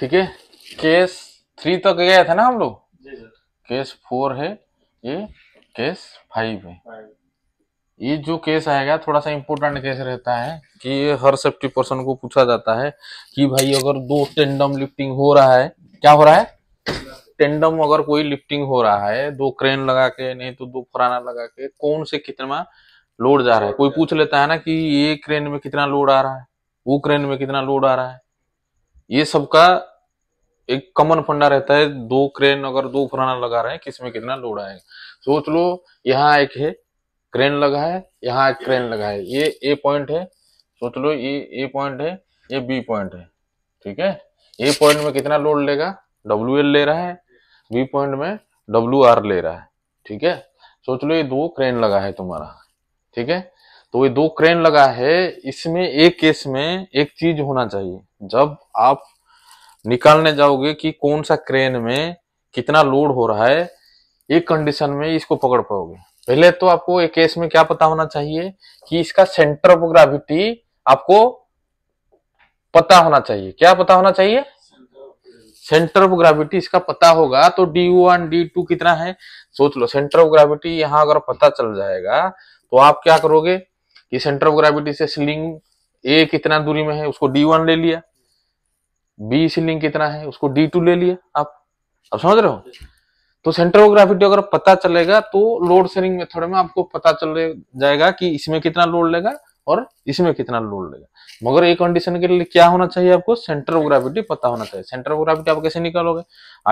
ठीक है case three तक गया था ना हम लोग केस फोर है ये केस फाइव है ये जो केस आएगा थोड़ा सा इम्पोर्टेंट केस रहता है कि ये हर सेफ्टी पर्सन को पूछा जाता है कि भाई अगर दो टेंडम लिफ्टिंग हो रहा है क्या हो रहा है टेंडम अगर कोई लिफ्टिंग हो रहा है दो क्रेन लगा के नहीं तो दो फराना लगा के कौन से कितना लोड जा रहा है कोई पूछ लेता है ना कि ये क्रेन में कितना लोड आ रहा है वो क्रेन में कितना लोड आ रहा है ये सबका एक कॉमन फंडा रहता है दो क्रेन अगर दो फुराना लगा रहे हैं किसमें कितना लोड आएगा सोच लो यहाँ एक है क्रेन लगा है यहाँ एक क्रेन लगा है ये ए पॉइंट है सोच लो ये ए पॉइंट है ये बी पॉइंट है ठीक है ए पॉइंट में कितना लोड लेगा डब्ल्यू एल ले रहा है बी पॉइंट में डब्ल्यू आर ले रहा है ठीक है सोच लो ये दो क्रेन लगा है तुम्हारा ठीक है तो ये दो क्रेन लगा है इसमें एक केस में एक चीज होना चाहिए जब आप निकालने जाओगे कि कौन सा क्रेन में कितना लोड हो रहा है एक कंडीशन में इसको पकड़ पाओगे पहले तो आपको एक केस में क्या पता होना चाहिए कि इसका सेंटर ऑफ ग्राविटी आपको पता होना चाहिए क्या पता होना चाहिए सेंटर ऑफ ग्राविटी इसका पता होगा तो डी वन डी टू कितना है सोच लो सेंटर ऑफ ग्राविटी यहां अगर पता चल जाएगा तो आप क्या करोगे ये सेंटर ऑफ ग्रेविटी से सीलिंग ए कितना दूरी में है उसको डी वन ले लिया बी सीलिंग कितना है उसको डी टू ले लिया आप अब समझ रहे हो तो सेंटर ऑफ ग्रेविटी अगर पता चलेगा तो लोड शेयरिंग मेथड में आपको पता चल जाएगा कि इसमें कितना लोड लेगा और इसमें कितना लोड लेगा मगर ये कंडीशन के लिए क्या होना चाहिए आपको सेंटर ऑफ ग्रेविटी पता होना चाहिए सेंटर ऑफ ग्रेविटी आप कैसे निकालोगे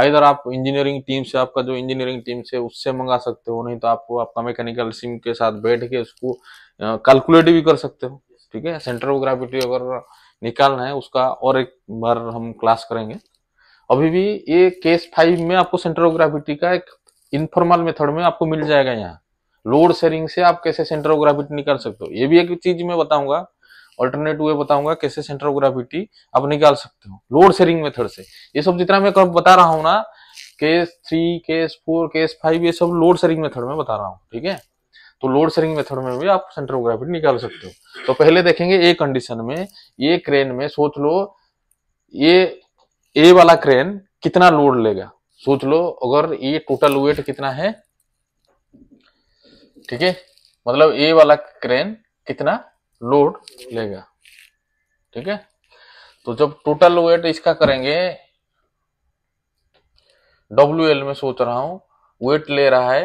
आइधर आप इंजीनियरिंग टीम से आपका जो इंजीनियरिंग टीम से उससे मंगा सकते हो नहीं तो आपको आपका मैकेनिकल सिम के साथ बैठ के उसको कैलकुलेट भी कर सकते हो ठीक है सेंटर ऑफ ग्रेविटी अगर निकालना है उसका और एक बार हम क्लास करेंगे अभी भी ये केस फाइव में आपको सेंटर ऑफ ग्रेविटी का एक इनफॉर्मल मेथड में आपको मिल जाएगा यहाँ लोड शेयरिंग से आप कैसे सेंटर ऑफ ग्राविटी निकाल सकते हो ये भी एक चीज मैं बताऊंगा ऑल्टरनेट वे बताऊंगा कैसे सेंटर ऑफ ग्राविटी आप निकाल सकते हो लोड शेयरिंग मेथड से ये सब जितना मैं बता रहा हूँ ना case three case four case five ये सब लोड शेयरिंग मेथड में बता रहा हूँ ठीक है तो लोड शेयरिंग मेथड में भी आप सेंटर ऑफ ग्राविटी निकाल सकते हो तो पहले देखेंगे ए कंडीशन में ये क्रेन में सोच लो ये ए वाला क्रेन कितना लोड लेगा सोच लो अगर ये टोटल वेट कितना है ठीक है मतलब ए वाला क्रेन कितना लोड लेगा ठीक है तो जब टोटल वेट इसका करेंगे डब्ल्यू एल में सोच रहा हूं वेट ले रहा है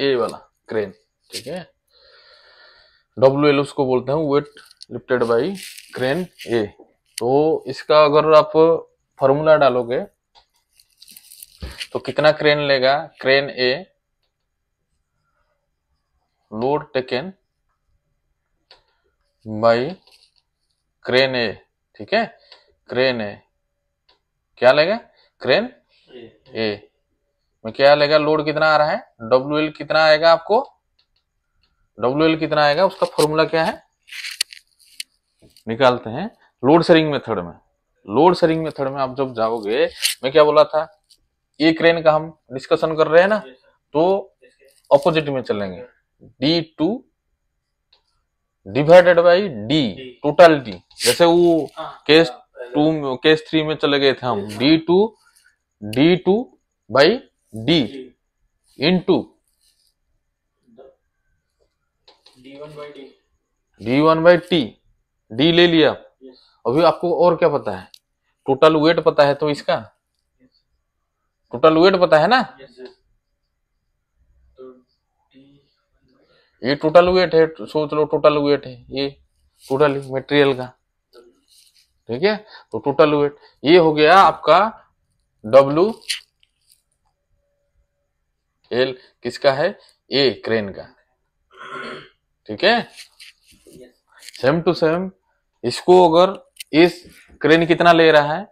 ए वाला क्रेन ठीक है डब्ल्यू एल उसको बोलते हैं weight lifted by crane A तो इसका अगर आप फॉर्मूला डालोगे तो कितना क्रेन लेगा crane A load taken by crane A ठीक है crane A क्या लेगा क्रेन ए में क्या लेगा लोड कितना आ रहा है डब्ल्यू एल कितना आएगा आपको डब्ल्यू एल कितना आएगा उसका फॉर्मूला क्या है निकालते हैं लोड शेयरिंग मेथड में लोड शेयरिंग मेथड में आप जब जाओगे मैं क्या बोला था ये क्रेन का हम डिस्कशन कर रहे हैं ना तो अपोजिट में चलेंगे d2 divided by D total D जैसे वो हाँ, केस हाँ, टू केस थ्री में चले गए थे हम हाँ। D two D two by D into D one by T D ले लिया अभी आपको और क्या पता है टोटल वेट पता है तो इसका टोटल वेट पता है ना ये टोटल वेट है सोच लो टोटल वेट है ये टोटल मटेरियल का ठीक है तो टोटल वेट ये हो गया आपका डब्लू एल किसका है ए क्रेन का ठीक है सेम टू सेम इसको अगर इस क्रेन कितना ले रहा है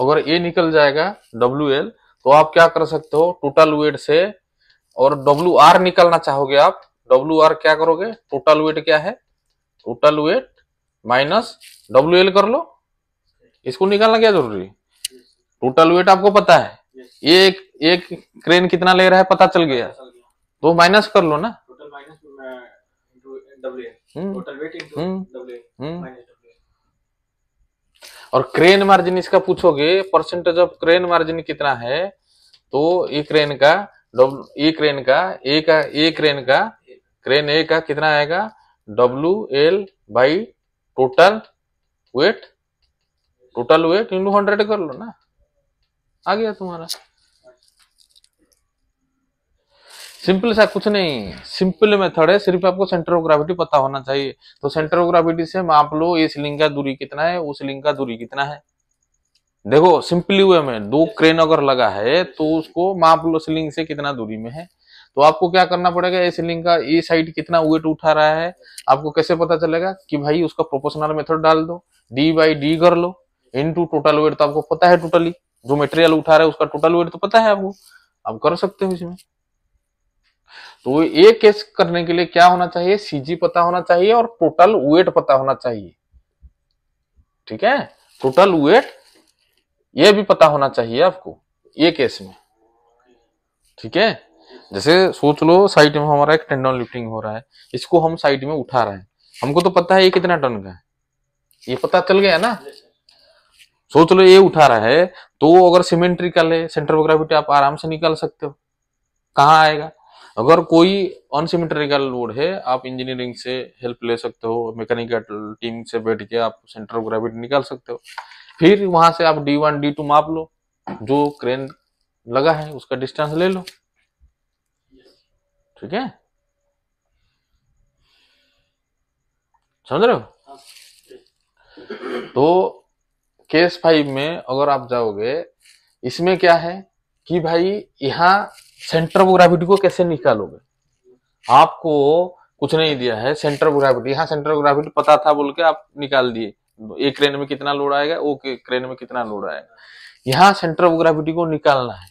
अगर ए निकल जाएगा डब्ल्यू एल तो आप क्या कर सकते हो टोटल वेट से और डब्ल्यू आर निकालना चाहोगे आप डब्ल्यू आर क्या करोगे टोटल वेट क्या है total weight minus W L कर लो इसको निकालना क्या जरूरी टोटल वेट आपको पता है एक एक क्रेन कितना ले रहा है पता चल गया तो माइनस कर लो ना टोटल हम्म। हम्म। हम्म। और क्रेन मार्जिन इसका पूछोगे परसेंटेज ऑफ क्रेन मार्जिन कितना है तो एक क्रेन का डब्ल्यू एक क्रेन का एक एक क्रेन का क्रेन ए का कितना आएगा W L by total weight total weight in hundred कर लो ना आ गया तुम्हारा सिंपल सा कुछ नहीं सिंपल मेथड है सिर्फ आपको सेंटर ऑफ ग्राविटी पता होना चाहिए तो सेंटर ऑफ ग्राविटी से माप लो इस लिंग का दूरी कितना है उस लिंग का दूरी कितना है देखो सिंपली वे में दो क्रेन अगर लगा है तो उसको माप लो सिलिंग से कितना दूरी में है तो आपको क्या करना पड़ेगा ए सीलिंग का ए साइड कितना वेट उठा रहा है आपको कैसे पता चलेगा कि भाई उसका प्रोपोर्शनल मेथड डाल दो डी बाई डी कर लो इन टू टोटल वेट तो आपको पता है टोटली जो मटेरियल उठा रहा है उसका टोटल वेट तो पता है आपको आप कर सकते हो इसमें तो एक केस करने के लिए क्या होना चाहिए सीजी पता होना चाहिए और टोटल वेट पता होना चाहिए ठीक है टोटल वेट ये भी पता होना चाहिए आपको एक केस में ठीक है जैसे सोच लो साइड में हमारा एक टेंडन लिफ्टिंग हो रहा है इसको हम साइड में उठा रहे हैं हमको तो पता है ये कितना टन का है ये पता चल गया ना सोच लो ये उठा रहा है तो अगर सीमेंट निकाले सेंटर ऑफ ग्रेविटी आप आराम से निकाल सकते हो कहाँ आएगा अगर कोई अनसिमेट्रिकल लोड है आप इंजीनियरिंग से हेल्प ले सकते हो मैकेनिकल टीम से बैठ के आप सेंटर ऑफ ग्रेविटी निकाल सकते हो फिर वहां से आप डी वन डी टू माप लो जो क्रेन लगा है उसका डिस्टेंस ले लो ठीक है समझ रहे हो तो केस फाइव में अगर आप जाओगे इसमें क्या है कि भाई यहाँ सेंटर ऑफ ग्राविटी को कैसे निकालोगे आपको कुछ नहीं दिया है सेंटर ऑफ ग्राविटी यहां सेंटर ऑफ ग्राविटी पता था बोल के आप निकाल दिए एक क्रेन में कितना लोड आएगा वो क्रेन में कितना लोड आएगा यहाँ सेंटर ऑफ ग्राविटी को निकालना है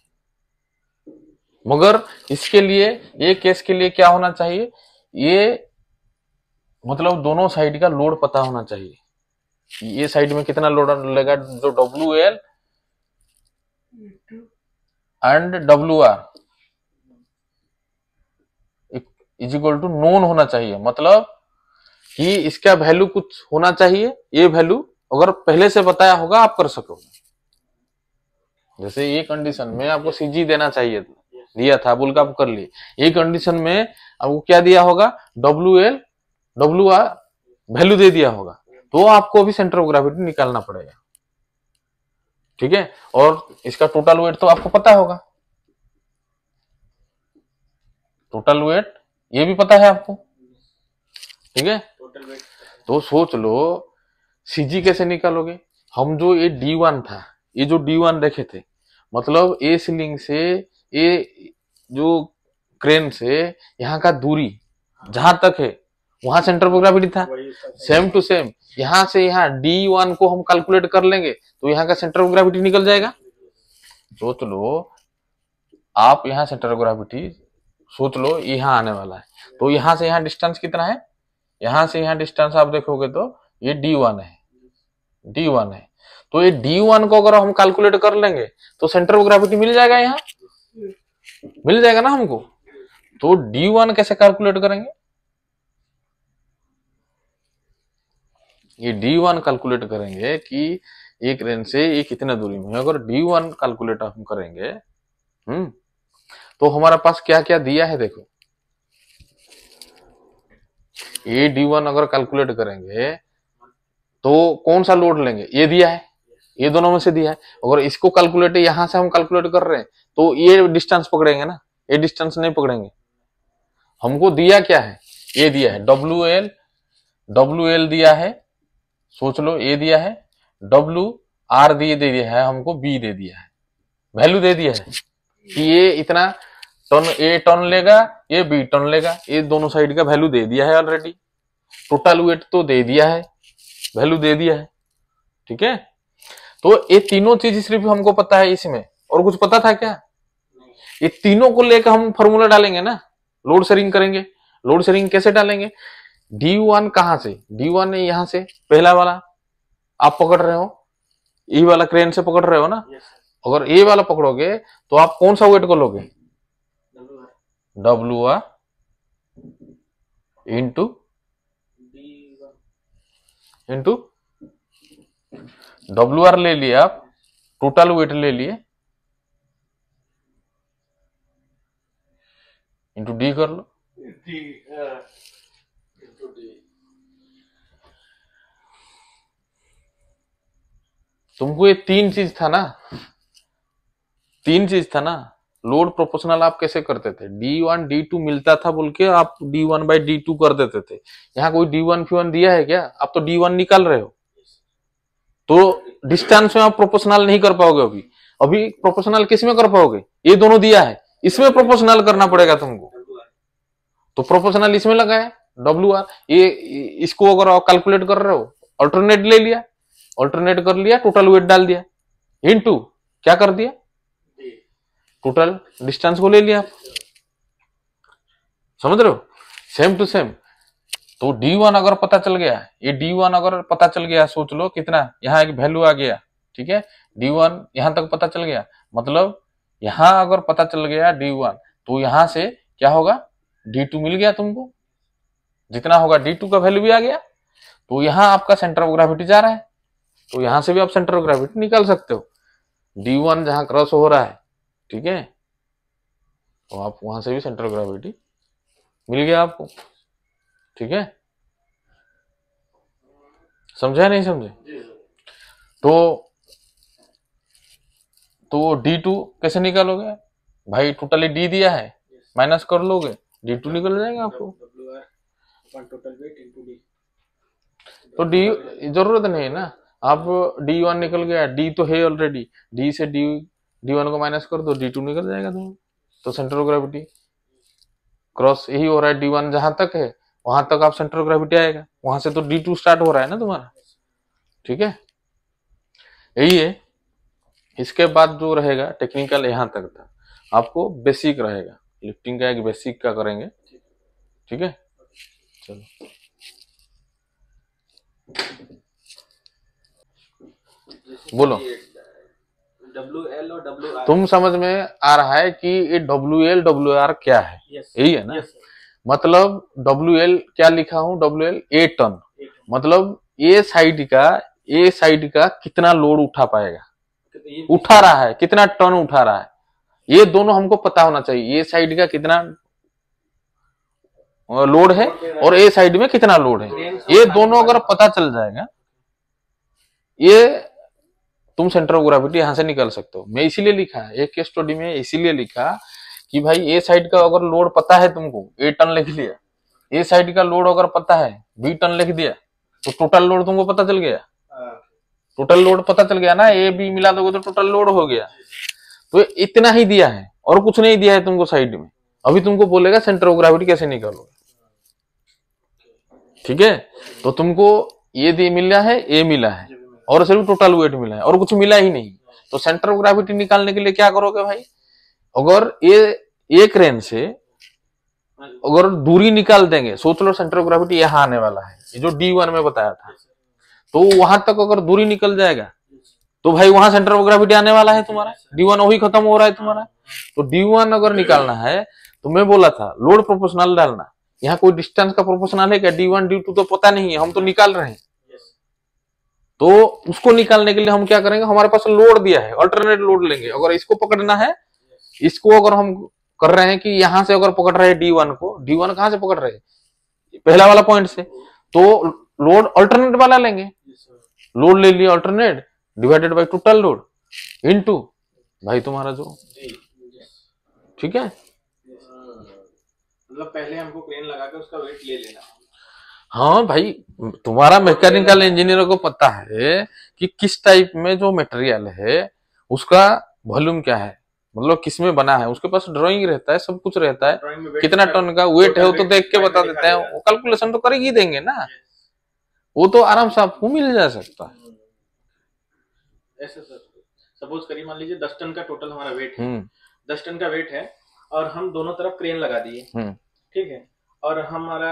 मगर इसके लिए ये केस के लिए क्या होना चाहिए ये मतलब दोनों साइड का लोड पता होना चाहिए ये साइड में कितना लोड लगेगा जो W L and W R is equal to known होना चाहिए मतलब कि इसका वैल्यू कुछ होना चाहिए ये वैल्यू अगर पहले से बताया होगा आप कर सकोगे जैसे ये कंडीशन में आपको सीजी देना चाहिए था दिया था बुल का कर लिए ये कंडीशन में आपको क्या दिया होगा W L W R value दे दिया होगा तो आपको भी सेंटर ऑफ ग्रेविटी निकालना पड़ेगा ठीक है और इसका टोटल वेट तो आपको पता होगा टोटल वेट ये भी पता है आपको ठीक है तो सोच लो सीजी कैसे निकालोगे हम जो ये डी वन था ये जो डी वन देखे थे मतलब ए सीलिंग से ये जो क्रेन से यहाँ का दूरी जहां तक है वहां सेंटर ऑफ ग्राविटी था सेम टू सेम यहाँ से यहाँ डी वन को हम कैलकुलेट कर लेंगे तो यहाँ का सेंटर ऑफ ग्राविटी निकल जाएगा सोच लो आप यहाँ सेंटर ऑफ ग्राविटी सोच लो यहाँ आने वाला है तो यहाँ से यहाँ डिस्टेंस कितना है यहाँ से यहाँ डिस्टेंस आप देखोगे तो ये डी वन है डी वन है तो ये डी वन को अगर हम कैलकुलेट कर लेंगे तो सेंटर ऑफ ग्राविटी मिल जाएगा यहाँ मिल जाएगा ना हमको तो डी वन कैसे कैलकुलेट करेंगे ये डी वन कैलकुलेट करेंगे कि एक रेंज से ये कितना दूरी में अगर डी वन कैलकुलेट हम करेंगे हम्म तो हमारे पास क्या क्या दिया है देखो ये डी वन अगर कैलकुलेट करेंगे तो कौन सा लोड लेंगे ये दिया है ये दोनों में से दिया है अगर इसको कैलकुलेट यहां से हम कैलकुलेट कर रहे हैं तो ये डिस्टेंस पकड़ेंगे ना ये डिस्टेंस नहीं पकड़ेंगे हमको दिया क्या है ये दिया है डब्ल्यू एल डब्ल्यू एल दिया है सोच लो ए दिया है डब्ल्यू आर दिए दे दिया है हमको बी दे दिया है वैल्यू दे दिया है कि ये इतना टन ए टन लेगा ये बी टन लेगा ये दोनों साइड का वैल्यू दे दिया है ऑलरेडी टोटल वेट तो दे दिया है वैल्यू दे दिया है ठीक है तो ये तीनों चीज सिर्फ हमको पता है इसमें और कुछ पता था क्या ये तीनों को लेकर हम फॉर्मूला डालेंगे ना लोड शेयरिंग करेंगे लोड शेयरिंग कैसे डालेंगे डी वन कहां से डी वन यहां से पहला वाला आप पकड़ रहे हो ई e वाला क्रेन से पकड़ रहे हो ना अगर ए वाला पकड़ोगे तो आप कौन सा वेट को लोगे W R into into W R ले लिए आप टोटल वेट ले लिए इंटू डी कर लो डी uh, तुमको ये तीन चीज था ना तीन चीज था ना लोड प्रोपोर्शनल आप कैसे करते थे डी वन डी टू मिलता था बोल के आप D one by D two कर देते थे यहाँ कोई डी वन फ्यू वन दिया है क्या आप तो डी वन निकाल रहे हो तो डिस्टेंस में आप प्रोपोर्शनल नहीं कर पाओगे अभी अभी प्रोपोर्शनल किस में कर पाओगे ये दोनों दिया है इसमें प्रोपोर्शनल करना पड़ेगा तुमको तो प्रोपोर्शनल इसमें लगाया डब्ल्यू आर ये इसको अगर आप कैलकुलेट कर रहे हो ऑल्टरनेट ले लिया ऑल्टरनेट कर लिया टोटल वेट डाल दिया इनटू क्या कर दिया टोटल डिस्टेंस को ले लिया आप समझ रहे हो सेम टू सेम तो डी वन अगर पता चल गया ये डी वन अगर पता चल गया सोच लो कितना यहाँ एक वैल्यू आ गया ठीक है डी वन यहाँ तक पता चल गया मतलब यहाँ अगर पता चल गया डी वन तो यहाँ से क्या होगा डी टू मिल गया तुमको जितना होगा डी टू का वैल्यू भी आ गया तो यहाँ आपका सेंटर ऑफ ग्रेविटी जा रहा है तो यहाँ से भी आप सेंटर ऑफ ग्रेविटी निकाल सकते हो डी वन जहाँ क्रॉस हो रहा है ठीक है तो आप वहां से भी सेंटर ऑफ ग्रेविटी मिल गया आपको ठीक है समझा नहीं समझे तो तो डी टू कैसे निकालोगे भाई टोटली डी दिया है माइनस कर लोगे डी टू निकल जाएगा आपको तो डी जरूरत नहीं है ना आप डी वन निकल गया डी तो है ऑलरेडी डी से डी डी वन को माइनस कर दो डी टू निकल जाएगा तो सेंटर ऑफ ग्रेविटी क्रॉस यही हो रहा है डी वन जहां तक है वहां तक आप सेंटर ऑफ ग्रेविटी आएगा वहां से तो डी टू स्टार्ट हो रहा है ना तुम्हारा ठीक है यही है इसके बाद जो रहेगा टेक्निकल यहां तक था आपको बेसिक रहेगा लिफ्टिंग का एक बेसिक का करेंगे ठीक है चलो बोलो डब्ल्यू एल और डब्ल्यू तुम समझ में आ रहा है कि ये डब्ल्यू एल डब्ल्यू आर क्या है यही है ना मतलब डब्ल्यू एल क्या लिखा हूं डब्ल्यू एल ए टन मतलब ए साइड का ए साइड का कितना लोड उठा पाएगा उठा रहा है कितना टन उठा रहा है ये दोनों हमको पता होना चाहिए ए साइड का कितना लोड है और ए साइड में कितना लोड है ये दोनों अगर पता चल जाएगा ये तुम सेंटर ऑफ ग्रेविटी यहां से निकल सकते हो मैं इसीलिए लिखा है एक स्टडी में इसीलिए लिखा कि भाई ए साइड का अगर लोड पता है तुमको ए टन लिख लिया ए साइड का लोड अगर पता है बी टन लिख दिया तो टोटल लोड तुमको पता चल गया टोटल हाँ, लोड पता चल गया ना ए बी मिला दोगे तो टोटल लोड हो गया तो इतना ही दिया है और कुछ नहीं दिया है तुमको साइड में अभी तुमको बोलेगा सेंटर ऑफ ग्रेविटी कैसे निकालोगे ठीक है तो तुमको ये दे मिला है ए मिला है और सिर्फ टोटल वेट मिला है और कुछ मिला ही नहीं तो सेंटर ऑफ ग्रेविटी निकालने के लिए क्या करोगे भाई अगर ये एक रेंज से हाँ अगर दूरी निकाल देंगे सोच लो सेंटर ऑफ ग्रेविटी यहाँ आने वाला है ये जो डी वन में बताया था तो वहां तक अगर दूरी निकल जाएगा तो भाई वहां सेंटर ऑफ ग्रेविटी आने वाला है तुम्हारा डी वन वही खत्म हो रहा है तुम्हारा तो डी वन अगर निकालना है तो मैं बोला था लोड प्रोपोर्शनल डालना यहाँ कोई डिस्टेंस का प्रोपोर्शनल है क्या डी वन डी टू तो पता नहीं है हम तो निकाल रहे हैं तो उसको निकालने के लिए हम क्या करेंगे हमारे पास लोड दिया है अल्टरनेट लोड लेंगे अगर इसको पकड़ना है इसको अगर हम कर रहे हैं कि यहां से अगर पकड़ रहे डी वन को डी वन कहां से पकड़ रहे हैं पहला वाला पॉइंट से तो लोड अल्टरनेट वाला लेंगे लोड ले लिया alternate divided by total load इन भाई तुम्हारा जो ठीक है मतलब पहले हमको क्रेन लगा के उसका वेट ले लेना हाँ भाई तुम्हारा मैकेनिकल इंजीनियर को पता है कि किस टाइप में जो मटेरियल है उसका वॉल्यूम क्या है मतलब किस में बना है उसके पास ड्राइंग रहता है सब कुछ रहता है कितना टन का वेट है वो तो देख के बता देते हैं वो कैलकुलेशन तो कर ही देंगे ना वो तो आराम से आपको मिल जा सकता है हम्म। सपोज करिए मान लीजिए दस टन का टोटल हमारा वेट है हम्म। दस टन का वेट है और हम दोनों तरफ क्रेन लगा दिए हम्म। ठीक है और हमारा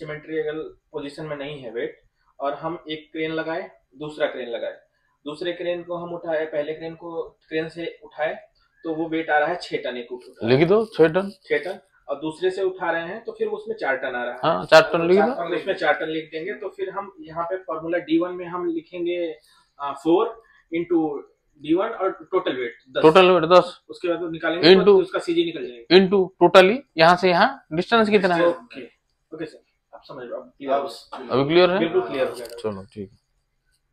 सिमेट्रियल पोजीशन में नहीं है वेट और हम एक क्रेन लगाए दूसरा क्रेन लगाए दूसरे क्रेन को हम उठाए पहले क्रेन को क्रेन से उठाए तो वो वेट आ रहा है छह टन एक लिख दो छह टन छह टन और दूसरे से उठा रहे हैं तो फिर उसमें चार टन आ रहा है हाँ, चार टन तो लिख दो इसमें चार टन लिख देंगे तो फिर हम यहाँ पे फॉर्मूला डी वन में हम लिखेंगे फोर इंटू डी वन और टोटल वेट टोटल वेट दस उसके बाद निकालेंगे इंटू तो उसका सीजी निकल जाएगा इंटू टोटली यहाँ से यहाँ डिस्टेंस कितना है ओके ओके सर आप समझ लो अभी क्लियर है बिल्कुल क्लियर हो गया चलो ठीक है